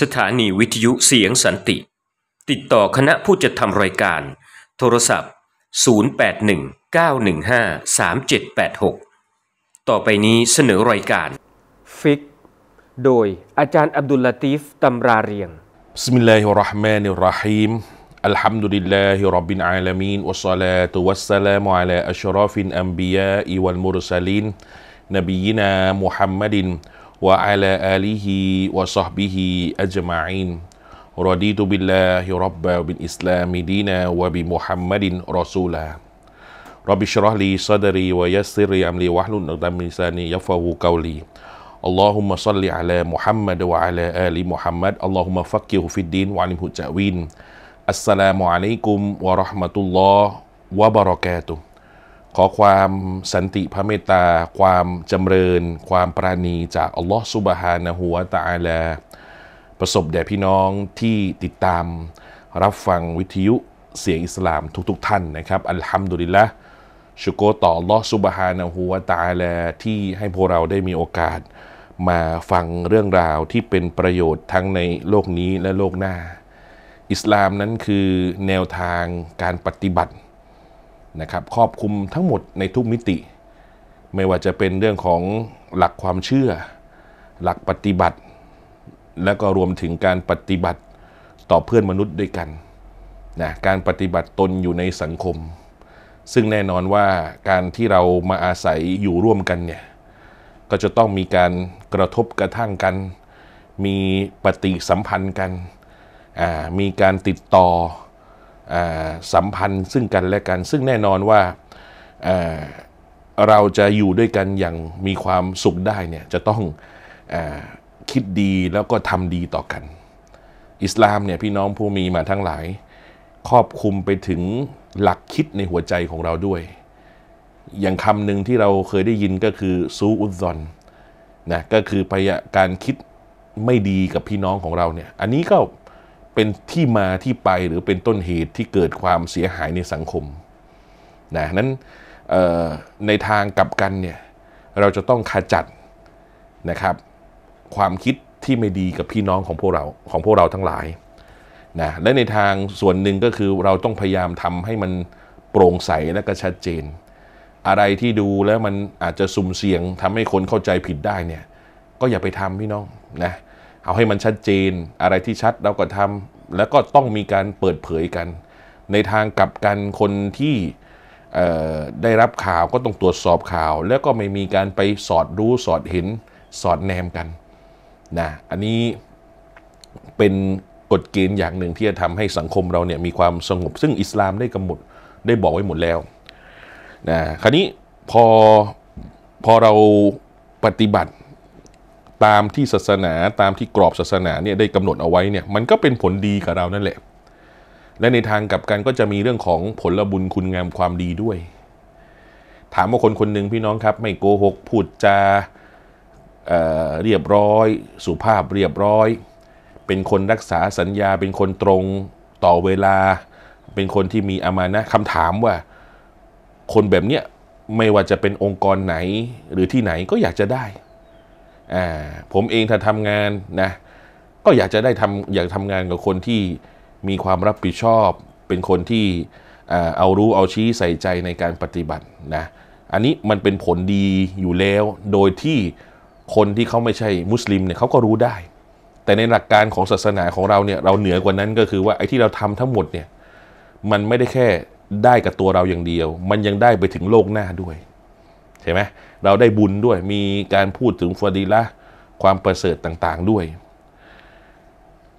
สถานีวิทยุเสียงสันติ ติดต่อคณะผู้จัดทำรายการ โทรศัพท์ 0819153786 ต่อไปนี้เสนอรายการ ฟิกโดยอาจารย์อับดุลลาตีฟตัมราเรียงบิสมิลลาฮิรราะห์มานิรราะฮีมอัลฮัมดุลิลลาฮิรับบินอาลามีนวัสลาตุวัสสลามุอะลาอัชรอฟินอัมบิยาอิวัลมุรซสลีนนบีนามุฮัมมัดิน وعلى آله وصحبه أجمعين رديت بالله ربا بالإسلام دينا وبمحمد رسولا رب اشرح لي صدري ويسر لي أمري واحلل عقدة من لساني يفقهوا قولي اللهم صل على محمد وعلى آل محمد اللهم فقه في الدين وعلمه التأويل السلام عليكم ورحمة الله وبركاته ขอความสันติพระเมตตา ความจำเริญความปราณีจากอัลลอฮฺสุบฮานะหัวตะอาลาประสบแด่พี่น้องที่ติดตามรับฟังวิทยุเสียงอิสลามทุก ๆทท่านนะครับ อัลฮัมดุลิลละชุโกต่ออัลลอฮฺสุบฮานะหัวตะอาลาที่ให้พวกเราได้มีโอกาส มาฟังเรื่องราวที่เป็นประโยชน์ทั้งในโลกนี้และโลกหน้า อิสลามนั้นคือแนวทางการปฏิบัตินะครับครอบคลุมทั้งหมดในทุกมิติ ไม่ว่าจะเป็นเรื่องของหลักความเชื่อ หลักปฏิบัติ และก็รวมถึงการปฏิบัติต่อเพื่อนมนุษย์ด้วยกันนะการปฏิบัติตนอยู่ในสังคม ซึ่งแน่นอนว่าการที่เรามาอาศัยอยู่ร่วมกันเนี่ยก็จะต้องมีการกระทบกระทั่งกัน มีปฏิสัมพันธ์กัน มีการติดต่อสัมพันธ์ซึ่งกันและกันซึ่งแน่นอนว่าเราจะอยู่ด้วยกันอย่างมีความสุขได้เนี่ยจะต้องอคิดดีแล้วก็ทำดีต่อกัน อิสลามเนี่ยพี่น้องผู้มีมาทั้งหลาย ครอบคลุมไปถึงหลักคิดในหัวใจของเราด้วย อย่างคำหนึ่งที่เราเคยได้ยินก็คือซูอุซอนนะก็คือพยาการคิดไม่ดีกับพี่น้องของเราเนี่ยอันนี้ก็เป็นที่มาที่ไปหรือเป็นต้นเหตุที่เกิดความเสียหายในสังคมนะนั้นในทางกลับกันเนี่ยเราจะต้องขจัดนะครับ ความคิดที่ไม่ดีกับพี่น้องของพวกเราของพวกเราทั้งหลายนะและในทางส่วนหนึ่งก็คือเราต้องพยายามทำให้มันโปร่งใสและก็ชัดเจน อะไรที่ดูแล้วมันอาจจะสุ่มเสี่ยงทำให้คนเข้าใจผิดได้เนี่ย ก็อย่าไปทำพี่น้องนะเอาให้มันชัดเจนอะไรที่ชัดเราก็ทำแล้วก็ต้องมีการเปิดเผยกัน ในทางกลับกันคนที่ได้รับข่าวก็ต้องตรวจสอบข่าว แล้วก็ไม่มีการไปสอดรู้สอดเห็นสอดแนมกันนะอันนี้เป็นกฎเกณฑ์อย่างหนึ่งที่จะทำให้สังคมเราเนี่ยมีความสงบซึ่งอิสลามได้กำหนดได้บอกไว้หมดแล้วนะคราวนี้พอพอเราปฏิบัติตามที่ศาสนาตามที่กรอบศาสนาเนี่ยได้กำหนดเอาไว้เนี่ยมันก็เป็นผลดีกับเรานั่นแหละ และในทางกลับกันก็จะมีเรื่องของผลบุญคุณงามความดีด้วย ถามว่าคนคนหนึ่งพี่น้องครับไม่โกหกพูดจาเเรียบร้อย สุภาพเรียบร้อย เป็นคนรักษาสัญญา เป็นคนตรงต่อเวลา เป็นคนที่มีอามานะคำถามว่า คนแบบเนี้ยไม่ว่าจะเป็นองค์กรไหนหรือที่ไหนก็อยากจะได้ผมเองถ้าทำงานนะ ก็อยากจะได้ทำอยากทำงานกับคนที่มีความรับผิดชอบ เป็นคนที่เอารู้เอาชี้ใส่ใจในการปฏิบัตินะอันนี้มันเป็นผลดีอยู่แล้ว โดยที่คนที่เขาไม่ใช่มุสลิมเนี่ยเขาก็รู้ได้ แต่ในหลักการของศาสนาของเราเนี่ยเราเหนือกว่านั้นก็คือว่าไอ้ที่เราทำทั้งหมดเนี่ยมันไม่ได้แค่ได้กับตัวเราอย่างเดียว มันยังได้ไปถึงโลกหน้าด้วยใช่ไหมเราได้บุญด้วยมีการพูดถึงฟอดีละความประเสริฐต่างๆด้วย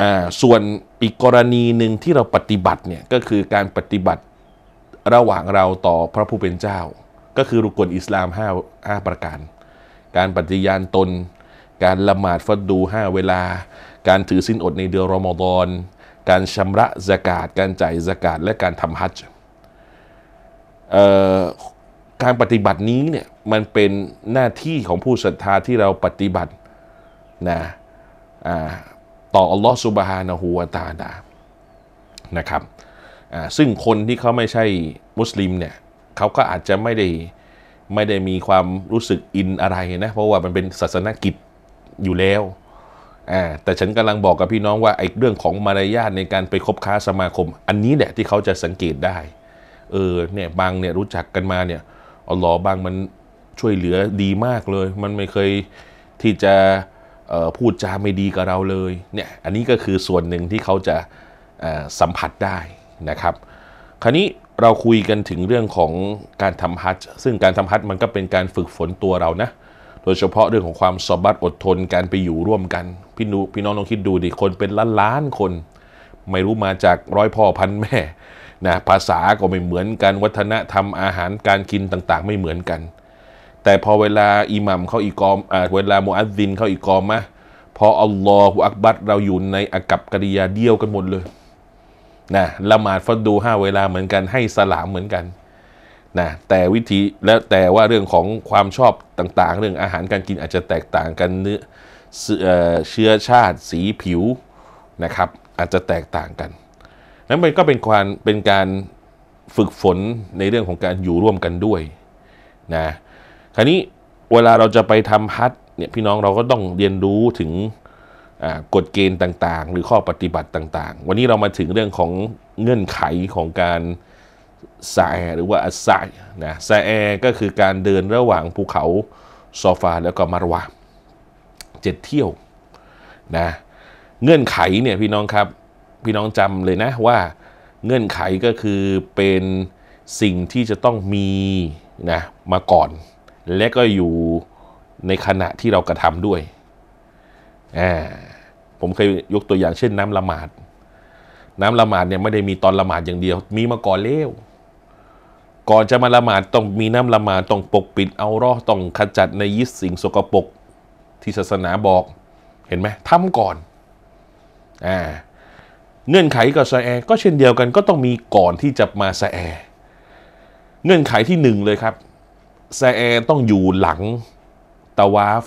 อ่าส่วนอีกกรณีหนึ่งที่เราปฏิบัติเนี่ย ก็คือการปฏิบัติระหว่างเราต่อพระผู้เป็นเจ้า ก็คือรุกลอิสลาม5 5ประการ การปฏิญาณตน การละหมาดฟัดดู 5 เวลา การถือสินอดในเดือนรอมฎอน การชำระสกาดการจ่ายสกาดและการทำฮัจญ์การปฏิบัตินี้เนี่ยมันเป็นหน้าที่ของผู้ศรัทธาที่เราปฏิบัตินะต่ออัลลอฮฺสุบฮานะฮูวะตาดานะครับซึ่งคนที่เขาไม่ใช่มุสลิมเนี่ยเขาก็อาจจะไม่ได้ไม่ได้มีความรู้สึกอินอะไรนะ เพราะว่ามันเป็นศาสนกิจอยู่แล้ว แต่ฉันกำลังบอกกับพี่น้องว่าไอ้เรื่องของมารยาทในการไปคบค้าสมาคม อันนี้แหละที่เขาจะสังเกตได้ เออเนี่ยบางเนี่ยรู้จักกันมาเนี่ยอัลลอฮ์บางมันช่วยเหลือดีมากเลย มันไม่เคยที่จะพูดจาไม่ดีกับเราเลยเนี่ยอันนี้ก็คือส่วนหนึ่งที่เขาจะสัมผัสได้นะครับ คราวนี้เราคุยกันถึงเรื่องของการทำฮัจซึ่งการทำฮัจมันก็เป็นการฝึกฝนตัวเรานะโดยเฉพาะเรื่องของความสบัดอดทนการไปอยู่ร่วมกันพี่นุพี่น้องลองคิดดูดิคนเป็นล้านล้านคน ไม่รู้มาจากร้อยพ่อพันแม่นะภาษาก็ไม่เหมือนกันวัฒนธรรมอาหารการกินต่างๆ ไม่เหมือนกัน แต่พอเวลาอิหมัมเขาอีกอมเวลาโมอัซซินเขาอีกอมมะพออัลลอฮฺอักบัตเราอยู่ในอากับกริยาเดียวกันหมดเลยนะละหมาดฟัดดูห้าเวลาเหมือนกันให้สลามเหมือนกันนะแต่วิธีแล้วแต่ว่าเรื่องของความชอบต่างๆ เรื่องอาหารการกินอาจจะแตกต่างกันเนื้อเชื้อชาติสีผิวนะครับอาจจะแตกต่างกันนั้นมันก็เป็นความเป็นการฝึกฝนในเรื่องของการอยู่ร่วมกันด้วยนะคราวนี้เวลาเราจะไปทำฮัตเนี่ยพี่น้องเราก็ต้องเรียนรู้ถึงกฎเกณฑ์ต่างๆ หรือข้อปฏิบัติต่าง ๆ วันนี้เรามาถึงเรื่องของเงื่อนไขของการซาแอหรือว่าอัสไซนะซาแอก็คือการเดินระหว่างภูเขาซอฟาแล้วก็มารวาเจ็ดเที่ยวนะเงื่อนไขเนี่ยพี่น้องครับพี่น้องจำเลยนะ ว่าเงื่อนไขก็คือเป็นสิ่งที่จะต้องมีนะมาก่อน และก็อยู่ในขณะที่เรากระทำด้วยอ่าผมเคยยกตัวอย่างเช่น น้ำละหมาด น้ำละหมาดเนี่ยไม่ได้มีตอนละหมาดอย่างเดียวมีมาก่อนเล้วก่อนจะมาละหมาดต้องมีน้ำละหมาดต้องปกปิดเอารอต้องขจัดในยิสสิ่งสกปรกที่ศาสนาบอกเห็นไหมทำก่อน อ่าเงื่อนไขกับซาแอก็เช่นเดียวกันก็ต้องมีก่อนที่จะมาซาแอเงื่อนไขที่หนึ่งเลยครับซาแอต้องอยู่หลังตะวาฟ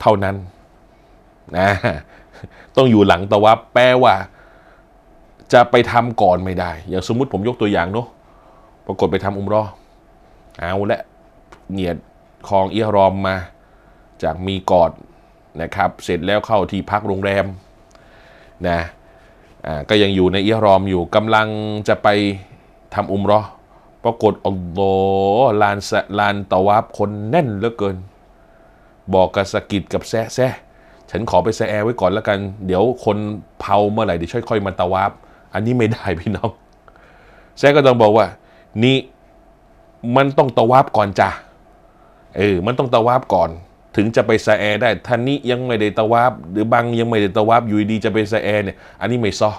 เท่านั้น นะต้องอยู่หลังตะวาฟแปลว่า จะไปทำก่อนไม่ได้ อย่างสมมุติผมยกตัวอย่างเนาะปรากฏไปทำอุมรอเอาละเหนียดคลองเอียรอมมา จากมีกอดนะครับ เสร็จแล้วเข้าที่พักโรงแรม นะก็ยังอยู่ในอิหรอมอยู่กำลังจะไปทำอุมรอปรากฏอัลลอฮ์ลานสลานตะวับคนแน่นเหลือเกิน บอกกับสกิดกับแซะแซะฉันขอไปแซะแอไว้ก่อนแล้วกัน เดี๋ยวคนเผาเมื่อไหร่เดี๋ยวค่อยๆมาตะวับอันนี้ไม่ได้พี่น้องแซะก็ต้องบอกว่า นี่มันต้องตะวับก่อนจ้ะเออมันต้องตะวับก่อนถึงจะไปซาแอได้ท่านนี้ยังไม่ได้ตะวับหรือบางยังไม่ได้ตะวับอยู่ดี จะไปซาแอเนี่ยอันนี้ไม่ซอ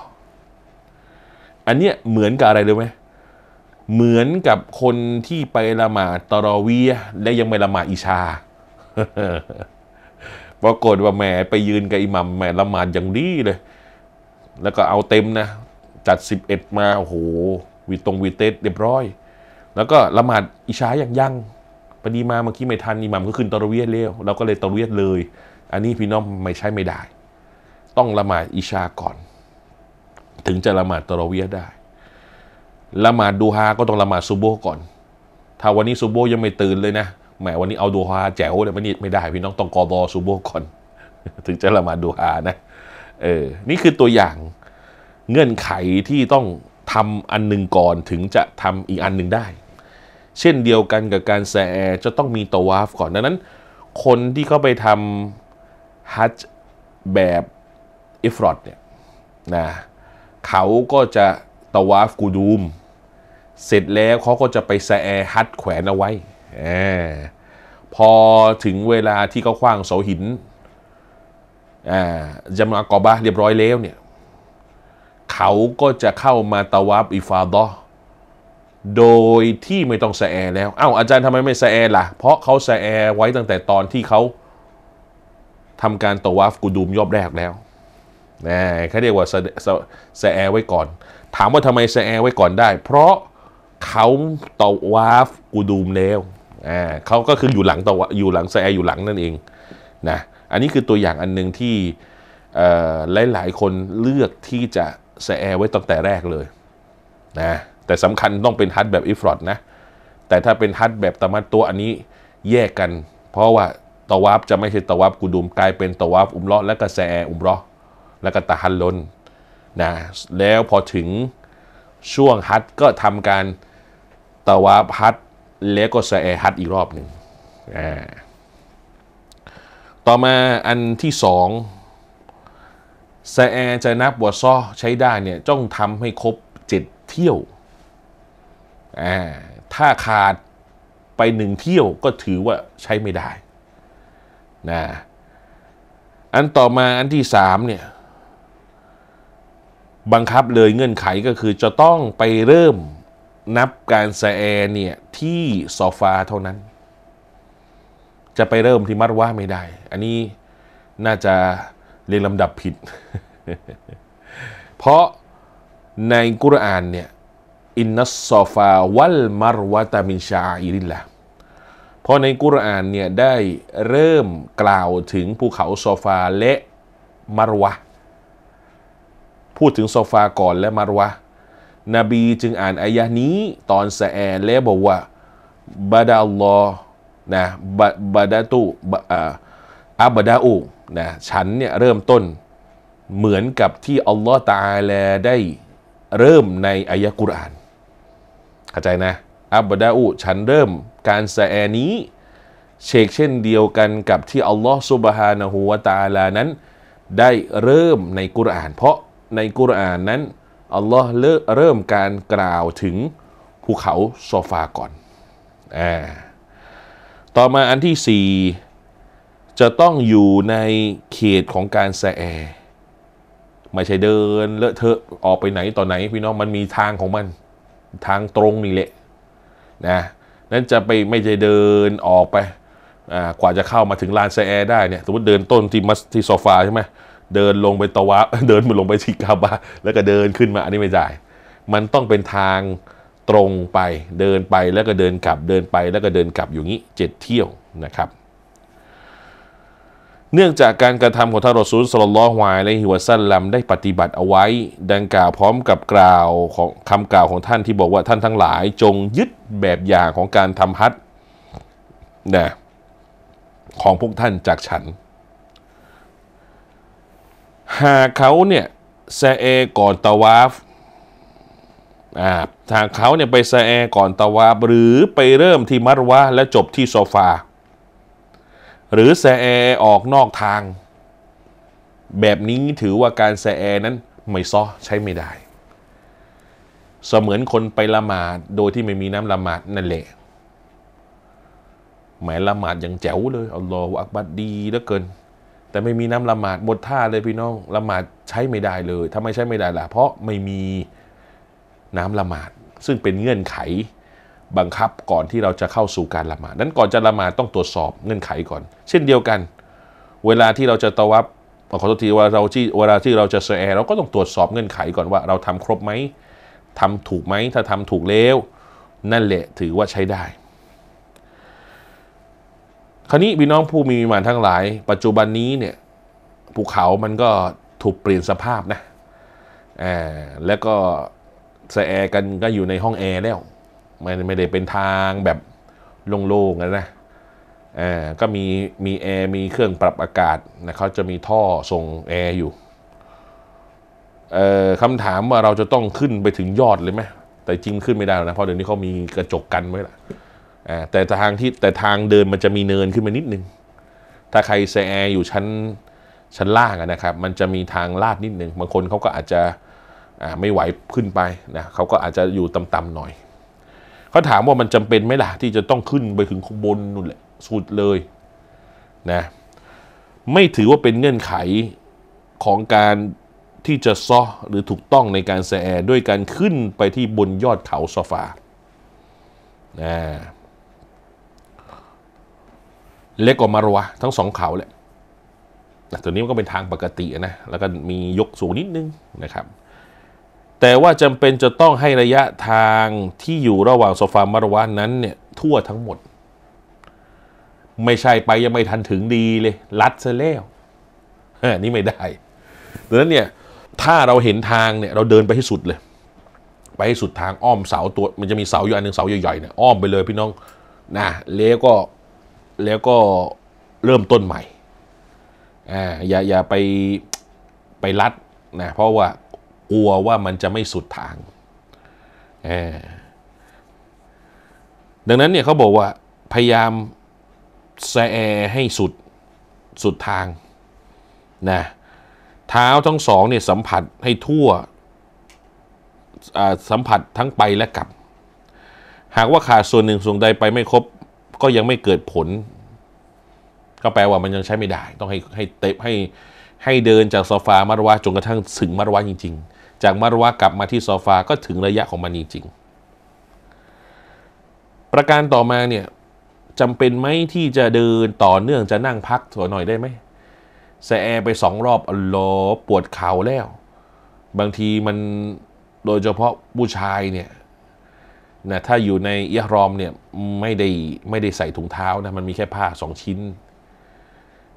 อันเนี้ยเหมือนกับอะไรเลยไหมเหมือนกับคนที่ไปละหมาดตรอวีและยังไม่ละหมาดอิชาปรากฏว่าแหมไปยืนกับอิหมัมแหมละหมาดอย่างดีเลย แล้วก็เอาเต็มนะ จัดสิบเอ็ดมาโอ้โหวีตรงวีเตสเรียบร้อยแล้วก็ละหมาดอิชาอย่างยั่งปอดีมาเมื่อกี้ไม่ทันอิหมัมก็ขึ้นตะเวียดเร็วเราก็เลยตะเวียดเลย อันนี้พี่น้องไม่ใช่ไม่ได้ ต้องละหมาดอิชาก่อน ถึงจะละหมาดตะเวียดได้ละหมาดดูฮาก็ต้องละหมาดซูโบก่อน ถ้าวันนี้ซูโบยังไม่ตื่นเลยนะ แหมวันนี้เอา ดูฮาแจ๋วเลยไม่นี่ไม่ได้พี่น้องต้องกอดอซูโบก่อน ถึงจะละหมาดดูฮานะเออนี่คือตัวอย่างเงื่อนไขที่ต้องทำอันหนึ่งก่อนถึงจะทำอีกอันหนึ่งได้เช่นเดียวกันกับการแสแอจะต้องมีตวาฟก่อนดังนั้นคนที่เขาไปทำฮัจแบบอิฟรอดเนี่ยนะเขาก็จะตวาฟกูดูมเสร็จแล้วเขาก็จะไปแสแอฮัดแขวนเอาไว้พอถึงเวลาที่เขาคว้างเสาหินจะมากอบะเรียบร้อยแล้วเนี่ย เขาก็จะเข้ามาตะวับอิฟาดอโดยที่ไม่ต้องแสแอแล้วเอ้าอาจารย์ทำไมไม่แสแอล่ะ เพราะเขาแสแอไว้ตั้งแต่ตอนที่เขาทำการตวาฟกูดูมยอบแรกแล้วนะเขาเรียกว่าแสแอไว้ก่อน ถามว่าทำไมแสแอไว้ก่อนได้ เพราะเขาตวาฟกูดูมแล้วอ่าเขาก็คืออยู่หลังตวอยู่หลังแสแออยู่หลังนั่นเองนะ อันนี้คือตัวอย่างอันหนึ่งที่หลาย ๆ คนเลือกที่จะแสแอไว้ตั้งแต่แรกเลยนะแต่สำคัญต้องเป็นฮัทแบบอิฟรอดนะ แต่ถ้าเป็นฮัทแบบตะมัดตัวอันนี้แยกกัน เพราะว่าตะวับจะไม่ใช่ตะวับกูดุมกลายเป็นตะวับอุมเลาะและกระแซอุมเลาะและก็ตะฮันลนนะ แล้วพอถึงช่วงฮัทก็ทำการตะวับฮัทแล้วก็แซฮัทอีกรอบหนึ่ง ต่อมาอันที่สองแซจะนับวัวซ้อใช้ได้เนี่ยจ้องทำให้ครบเจ็ดเที่ยวถ้าขาดไปหนึ่งเที่ยวก็ถือว่าใช้ไม่ได้นะอันต่อมาอันที่สามเนี่ย บังคับเลยเงื่อนไขก็คือจะต้องไปเริ่มนับการแสแอเนี่ย ที่ซอฟาเท่านั้น จะไปเริ่มที่มัดว่าไม่ได้ อันนี้น่าจะ เรียงลำดับผิด เพราะในกุรอานเนี่ยอินนัสซอฟาวัลมารวะตามินชาอิริละพอในกุรอานเนี่ย ได้เริ่มกล่าวถึงภูเขาซอฟาและมารวะ พูดถึงซอฟาก่อนและมารวะ นบีจึงอ่านอายะนี้ตอนแสแอนและบอกว่าบาดาลลอนะบบาดาตุอับบดาอูนะฉันเนี่ย เริ่มต้นเหมือนกับที่ อัลลอฮ์ตาลาได้เริ่มในอายะกุรอานเข้าใจนะอับดาอูฉันเริ่มการสแอนี้เชกเช่นเดียวกันกับที่อัลลอฮฺซุบฮานะฮูวาตาลานั้น ได้เริ่มในกุรานเพราะในกุรานนั้นอัลลอฮ์เริ่มการกล่าวถึงภูเขาโซฟาก่อนอ่าต่อมาอันที่ 4 จะต้องอยู่ในเขตของการแสแอ ไม่ใช่เดินเลอะเทอะออกไปไหนต่อไหน พี่น้องมันมีทางของมันทางตรงนี่แหละนะ นั้นจะไปไม่จะเดินออกไป กว่าจะเข้ามาถึงลานแซแอได้เนี่ยสมมติเดินต้นที่มัสที่โซฟาใช่ไหมเดินลงไปตะวะเดินมัลงไปที่กาบาแล้วก็เดินขึ้นมาอันนี้ไม่ได้ มันต้องเป็นทางตรงไปเดินไปแล้วก็เดินกลับเดินไปแล้วก็เดินกลับอยู่งี้เจ็ดเที่ยวนะครับเนื่องจากการกระทำของท่านรอซูลสลลอฮวายและฮิวซัลลัมได้ปฏิบัติเอาไว้ ดังกล่าวพร้อมกับกล่าวของคำกล่าวของท่านที่บอกว่าท่านทั้งหลายจงยึดแบบอย่างของการทำฮัจนะของพวกท่านจากฉัน หากเขาเนี่ยซาเอก่อนตะวาฟอ่าทางเขาเนี่ยไปซาเอก่อนตะวาฟ หรือไปเริ่มที่มัรวะและจบที่โซฟาหรือแสแอออกนอกทาง แบบนี้ถือว่าการแสแอนั้นไม่ซ้อใช้ไม่ได้เสมือนคนไปละหมาดโดยที่ไม่มีน้ำละหมาดนั่นแหละหมายละหมาดอย่างแจ๋วเลยเอาลอวักบัดดีเหลือเกิน แต่ไม่มีน้ำละหมาดหมดท่าเลยพี่น้องละหมาดใช้ไม่ได้เลยถ้าไม่ใช้ไม่ได้ล่ะ เพราะไม่มีน้ำละหมาด ซึ่งเป็นเงื่อนไขบังคับก่อนที่เราจะเข้าสู่การ ละหมาดนั้นก่อนจะละหมาดต้องตรวจสอบเงื่อนไขก่อน เช่นเดียวกัน เวลาที่เราจะตะวับขอโทษทีว่าเราที่เวลาที่เราจะเสแอเราก็ต้องตรวจสอบเงื่อนไขก่อนว่า เราทำครบไหมทำถูกไหมถ้าทำถูกแล้ว นั่นแหละถือว่าใช้ได้ คราวนี้พี่น้องผู้มีมานทั้งหลาย ปัจจุบันนี้เนี่ยภูเขามันก็ถูกเปลี่ยนสภาพนะแล้วก็แสแอกันก็อยู่ในห้องแอร์แล้วไม่ไม่ได้เป็นทางแบบโล่งๆนะนะ ก็มีมีแอร์มีเครื่องปรับอากาศนะเขาจะมีท่อส่งแอร์อยู่ คำถามว่าเราจะต้องขึ้นไปถึงยอดเลยไหม แต่จริงขึ้นไม่ได้แล้วนะ เพราะเดี๋ยวนี้เขามีกระจกกันไว้ละแต่ทางที่แต่ทางเดินมันจะมีเนินขึ้นมานิดนึงถ้าใครแซ์อยู่ชั้นชั้นล่างนะครับ มันจะมีทางลาดนิดนึงบางคนเขาก็อาจจะไม่ไหวขึ้นไปนะเขาก็อาจจะอยู่ต่ำๆหน่อยเขาถามว่ามันจำเป็นไหมล่ะที่จะต้องขึ้นไปถึงข้างบนนู่นแหละสุดเลยนะไม่ถือว่าเป็นเงื่อนไขของการที่จะซ้อหรือถูกต้องในการแสแอด้วยการขึ้นไปที่บนยอดเขาซอฟานะเล็กกว่ามารวะทั้งสองเขาแหละตัวนี้มันก็เป็นทางปกตินะแล้วก็มียกสูงนิดนึงนะครับแต่ว่าจำเป็นจะต้องให้ระยะทางที่อยู่ระหว่างโซฟามารวานนั้นเนี่ยทั่วทั้งหมด ไม่ใช่ไปยังไม่ทันถึงดีเลยลัดซะแล้วนี่ไม่ได้ดังนั้นเนี่ยถ้าเราเห็นทางเนี่ยเราเดินไปให้สุดเลย ไปให้สุดทางอ้อมเสาตัวมันจะมีเสาอยู่อันหนึ่งเสาใหญ่ๆเนี่ยอ้อมไปเลยพี่น้อง นะแล้วก็แล้วก็เริ่มต้นใหม่อ่าอย่าอย่าไปไปลัดนะเพราะว่ากลัวว่ามันจะไม่สุดทางดังนั้นเนี่ยเขาบอกว่า พยายามแสให้สุดสุดทาง นะเท้าทั้งสองเนี่ยสัมผัสให้ทั่วสัมผัสทั้งไปและกลับ หากว่าขาดส่วนหนึ่งส่วนใดไปไม่ครบก็ยังไม่เกิดผล ก็แปลว่ามันยังใช้ไม่ได้ ต้องให้ให้เตะให้ ให้เดินจากโซฟามารวาจนกระทั่งถึงมารวาจริง ๆจากมารวากลับมาที่ซอฟาก็ถึงระยะของมันจริงๆประการต่อมาเนี่ยจำเป็นไหมที่จะเดินต่อเนื่องจะนั่งพักถัวหน่อยได้ไหมแสแอไปสองรอบอัลอปวดเข่าแล้ว บางทีมันโดยเฉพาะผู้ชายเนี่ยนะถ้าอยู่ในเยะรอมเนี่ยไม่ได้ไม่ได้ใส่ถุงเท้านะ มันมีแค่ผ้าสองชิ้น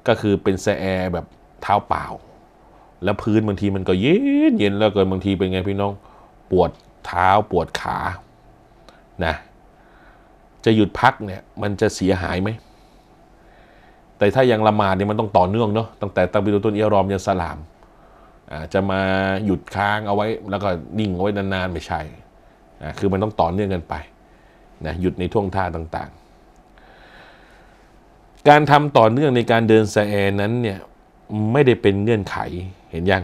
ก็คือเป็นแสแอแบบเท้าเปล่าแล้วพื้นบางทีมันก็เย็นเย็นแล้วเกิบางทีเป็นไงพี่น้องปวดเท้าปวดขานะจะหยุดพักเนี่ยมันจะเสียหายไหมแต่ถ้ายังละหมาดเนี่ยมันต้องต่อเนื่องเนาะตั้งแต่ตะบิดต้นเอียรอมยันสลามจะมาหยุดค้างเอาไว้ แล้วก็นิ่งเอาไว้นานๆไม่ใช่คือมันต้องต่อเนื่องกันไปนะหยุดในท่วงท่าต่างๆ การทำต่อเนื่องในการเดินแสแอนั้นเนี่ยไม่ได้เป็นเงื่อนไขเห็นยัง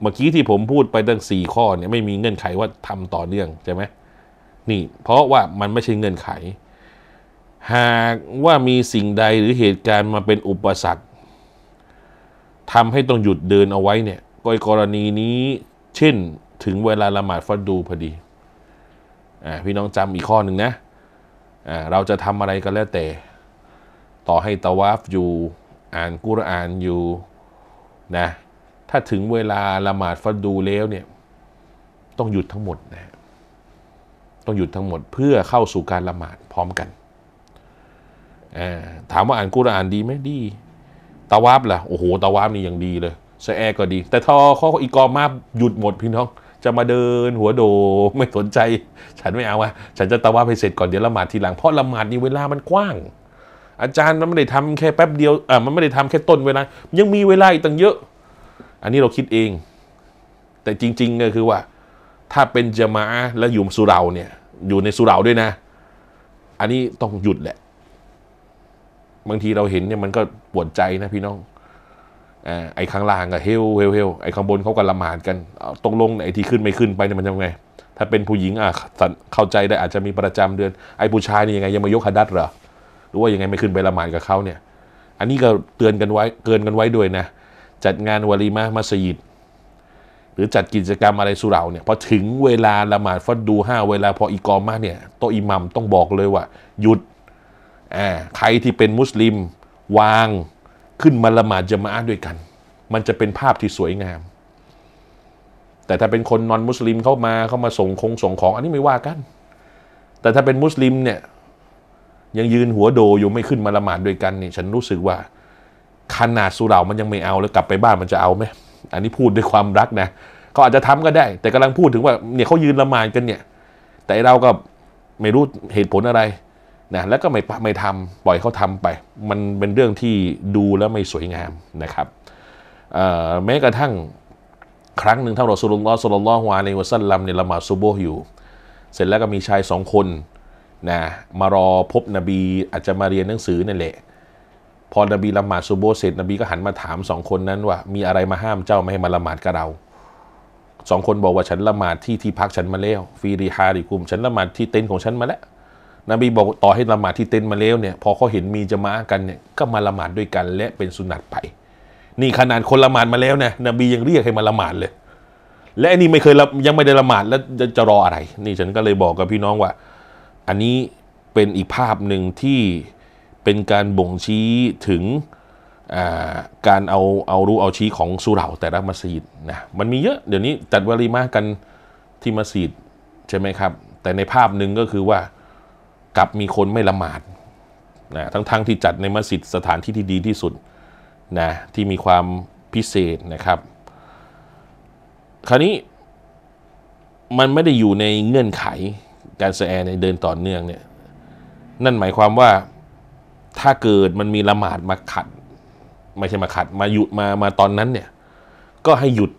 เมื่อกี้ที่ผมพูดไปตั้งสี่ข้อเนี่ย ไม่มีเงื่อนไขว่าทำต่อเนื่องใช่ไหมนี่เพราะว่ามันไม่ใช่เงื่อนไข หากว่ามีสิ่งใดหรือเหตุการณ์มาเป็นอุปสรรคทำให้ต้องหยุดเดินเอาไว้เนี่ยก็กรณีนี้เช่นถึงเวลาละหมาดฟัดดูพอดีพี่น้องจำอีกข้อหนึ่งนะเราจะทำอะไรก็แล้วแต่ ต่อให้ตะวาฟอยู่อ่านกุรอานอยู่นะถ้าถึงเวลา ละหมาดฟัดดูแล้วเนี่ยต้องหยุดทั้งหมดนะต้องหยุดทั้งหมดเพื่อเข้าสู่การละหมาดพร้อมกัน ถามว่าอ่านกุรอานดีไหมดี ตะวาบล่ะโอ้โห ตะวาบนี่ยังดีเลยสแอก็ดี แต่ทอข้ออีกอมาหยุดหมดพี่น้อง จะมาเดินหัวโดไม่สนใจ ฉันไม่เอาอะฉันจะตะวาบให้เสร็จ ก่อนเดี๋ยวละหมาดทีหลังเพราะละหมาดนี่เวลามันกว้างอาจารย์มันไม่ได้ทำแค่แป๊บเดียวอ่ามันไม่ได้ทำแค่ต้นเวลา ยังมีเวลาอีกตั้งเยอะ อันนี้เราคิดเอง แต่จริง ๆ ก็คือว่า ถ้าเป็นจมาแล้วอยู่สุราเนี่ย อยู่ในสุเราด้วยนะ อันนี้ต้องหยุดแหละ บางทีเราเห็นเนี่ยมันก็ปวดใจนะพี่น้องอไอ้ข้างล่างก็เฮลเฮลเฮลไอ้ข้างบนเขาก็ละหมาดกัน ตรงลงไอ้ที่ขึ้นไม่ขึ้นไปเนี่ยมันยังไง ถ้าเป็นผู้หญิงอ่ะเข้าใจได้ อาจจะมีประจำเดือน ไอ้ผู้ชายนี่ยังไงยังมายกหดัดเหรอือว่ายังไงไม่ขึ้นไปละหมาดกับเขาเนี่ย อันนี้ก็เตือนกันไว้เตือนกันไว้ด้วยนะ จัดงานวารีมะมัสยิด หรือจัดกิจกรรมอะไรสุราเนี่ยพอถึงเวลาละหมาดฟัดดูห้าเวลาพออีกอมาเนี่ยโตอิหมัมต้องบอกเลยว่า หยุดอ่าใครที่เป็นมุสลิม วางขึ้นมาละหมาดจะมาด้วยกัน มันจะเป็นภาพที่สวยงาม แต่ถ้าเป็นคนนอนมุสลิมเข้ามาเข้ามาส่งคงส่งของ อันนี้ไม่ว่ากัน แต่ถ้าเป็นมุสลิมเนี่ยยังยืนหัวโดอยู่ไม่ขึ้นมาละหมาดด้วยกันนี่ฉันรู้สึกว่าขนาดสุเหร่ามันยังไม่เอาแล้วกลับไปบ้านมันจะเอาไหมอันนี้พูดด้วยความรักนะเขาอาจจะทำก็ได้ แต่กำลังพูดถึงว่าเนี่ยเขายืนละหมาดกันเนี่ยแต่เราก็ไม่รู้เหตุผลอะไรนะแล้วก็ไม่ไม่ทำปล่อยเขาทำไปมันเป็นเรื่องที่ดูแล้วไม่สวยงามนะครับแม้กระทั่งครั้งหนึ่งท่านรอสุลลอฮ์สุลลัลฮวาในวดสัลลัมในละหมาดซุโบฮ์อยู่ เสร็จแล้วก็มีชายสองคนนะมารอพบนบีอาจจะมาเรียนหนังสือนั่นแหละ พอนบีละหมาดซูโบเสร็จนบีก็หันมาถามสองคนนั้นว่า มีอะไรมาห้ามเจ้าไม่ให้มาละหมาดกับเรา สองคนบอกว่าฉันละหมาดที่ที่พักฉันมาแล้วฟีริฮาริกุม ฉันละหมาดที่เต็นท์ของฉันมาแล้ว นบีบอกต่อให้ละหมาดที่เต็นท์มาแล้วเนี่ยพอเขาเห็นมีจะมากันเนี่ยก็มาละหมาดด้วยกันและเป็นสุนัตไป นี่ขนาดคนละหมาดมาแล้วนะนบียังเรียกให้มาละหมาดเลย และนี่ไม่เคยยังไม่ได้ละหมาดแล้วจะรออะไร นี่ฉันก็เลยบอกกับพี่น้องว่าอันนี้เป็นอีกภาพหนึ่งที่เป็นการบ่งชี้ถึงการเอาเอารู้เอาชี้ของสุเหร่าแต่ละมัสยิดนะมันมีเยอะเดี๋ยวนี้จัดวารีมากันที่มัสยิดใช่ไหมครับแต่ในภาพหนึ่งก็คือว่ากลับมีคนไม่ละหมาดนะทั้งๆทที่จัดในมัสยิดสถานที่ที่ดีที่สุดนะที่มีความพิเศษนะครับ คราวนี้มันไม่ได้อยู่ในเงื่อนไขการแสแอในเดินต่อเนื่องเนี่ยนั่นหมายความว่าถ้าเกิดมันมีละหมาดมาขัด ไม่ใช่มาขัดมาหยุดมามาตอนนั้นเนี่ย ก็ให้หยุด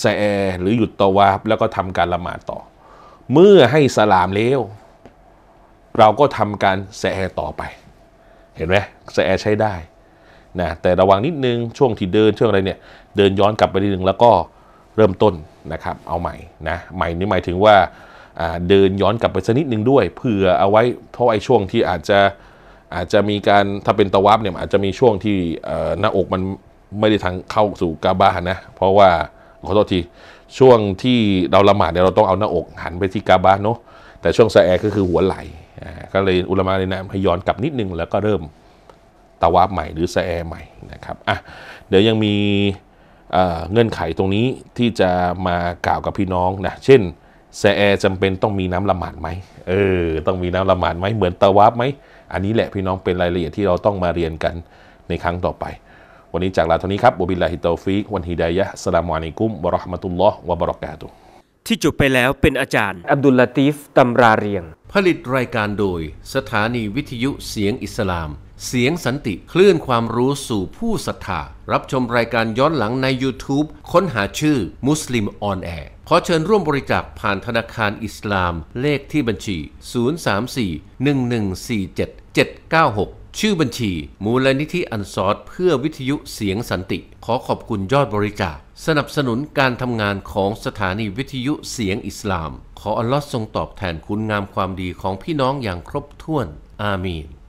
แสแอหรือหยุดตวาบแล้วก็ทำการละหมาดต่อ เมื่อให้สลามแล้วเราก็ทำการแสแอต่อไป เห็นไหมแสแอใช้ได้นะแต่ระวังนิดนึงช่วงที่เดินช่วงอะไรเนี่ยเดินย้อนกลับไปนิดนึงแล้วก็เริ่มต้นนะครับ เอาใหม่นะ ใหม่นี่หมายถึงว่าเดินย้อนกลับไปสักนิดนึงด้วยเผื่อเอาไว้เพราะไอ้ช่วงที่อาจจะ อาจจะมีการถ้าเป็นตะวับเนี่ยอาจจะมีช่วงที่หน้าอกมันไม่ได้ทางเข้าสู่กาบานะเพราะว่าขอโทษทีช่วงที่เราละหมาดเนี่ยเราต้องเอาหน้าอกหันไปที่กาบาเนาะแต่ช่วงสะแอก็คือหัวไหลก็เลยอุลมามะเลยนะให้ย้อนกลับนิดนึงแล้วก็เริ่มตะวับใหม่ หรือสะแอใหม่นะครับอ่ะเดี๋ยวยังมีเงื่อนไขตรงนี้ที่จะมากล่าวกับพี่น้องนะเช่นแซแอจำเป็นต้องมีน้ำละหมาดไหมเออ ต้องมีน้ำละหมาดไหมเหมือนตะวับไหมอันนี้แหละพี่น้องเป็นรายละเอียดที่เราต้องมาเรียนกันในครั้งต่อไป วันนี้จากลาเท่านี้ครับบุบิลลาฮิตอฟิกวันฮิดายะสลามวานิกุมบรอะห์มัตุลลอฮ์วะบรอกาตุที่จบไปแล้วเป็นอาจารย์ อับดุลลาตีฟตาราเรียง ผลิตรายการโดยสถานีวิทยุเสียงอิสลามเสียงสันติคลื่นความรู้สู่ผู้ศรัทธารับชมรายการย้อนหลังใน YouTube ค้นหาชื่อมุสลิมออนแอร์ขอเชิญร่วมบริจาคผ่านธนาคารอิสลามเลขที่บัญชี 034-1147-796 ชื่อบัญชี มูลนิธิอันซอดเพื่อวิทยุเสียงสันติ ขอขอบคุณยอดบริจาคสนับสนุนการทำงานของสถานีวิทยุเสียงอิสลาม ขออัลลอฮ์ทรงตอบแทนคุณงามความดีของพี่น้องอย่างครบถ้วน อาเมน